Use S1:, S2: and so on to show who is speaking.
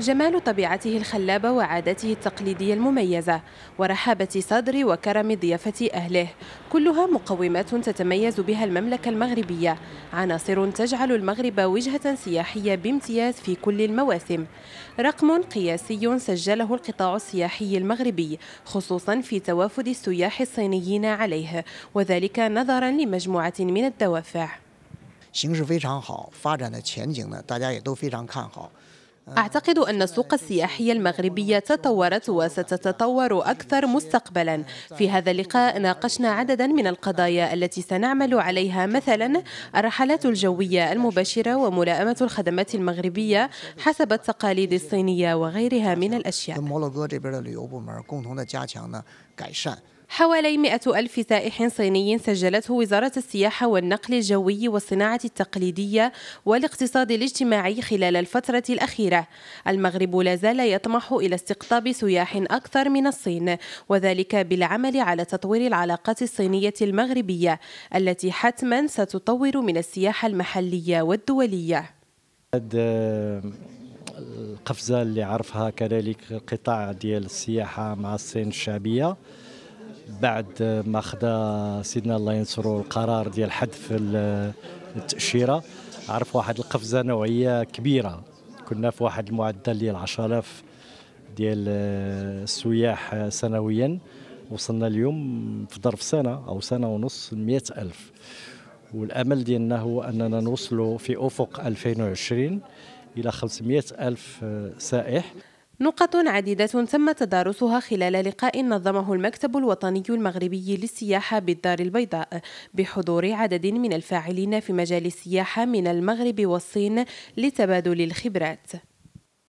S1: جمال طبيعته الخلابة وعاداته التقليدية المميزة ورحابة صدر وكرم ضيافة أهله كلها مقومات تتميز بها المملكة المغربية عناصر تجعل المغرب وجهة سياحية بامتياز في كل المواسم رقم قياسي سجله القطاع السياحي المغربي خصوصا في توافد السياح الصينيين عليه وذلك نظرا لمجموعة من الدوافع
S2: 形势非常好，发展的前景呢，大家也都非常看好。
S1: أعتقد أن السوق السياحية المغربية تطورت وستتطور أكثر مستقبلا في هذا اللقاء ناقشنا عددا من القضايا التي سنعمل عليها مثلا الرحلات الجوية المباشرة وملائمة الخدمات المغربية حسب التقاليد الصينية وغيرها من الأشياء حوالي 100 ألف سائح صيني سجلته وزارة السياحة والنقل الجوي والصناعة التقليدية والاقتصاد الاجتماعي خلال الفترة الأخيرة المغرب لا زال يطمح إلى استقطاب سياح أكثر من الصين وذلك بالعمل على تطوير العلاقات الصينية المغربية التي حتما ستطور من السياحة المحلية والدولية
S3: القفزة اللي عرفها كذلك القطاع ديال السياحة مع الصين الشعبية بعد ما خدا سيدنا الله ينصره القرار ديال حذف التاشيره عرف واحد القفزه نوعيه كبيره كنا في واحد المعدل ديال 10000 ديال آه، السياح سنويا وصلنا اليوم في ظرف سنه او سنه ونص 100000 والامل ديالنا هو اننا نوصلوا في افق 2020 الى 500000 الف آه، سائح
S1: نقط عديدة تم تدارسها خلال لقاء نظمه المكتب الوطني المغربي للسياحة بالدار البيضاء بحضور عدد من الفاعلين في مجال السياحة من المغرب والصين لتبادل الخبرات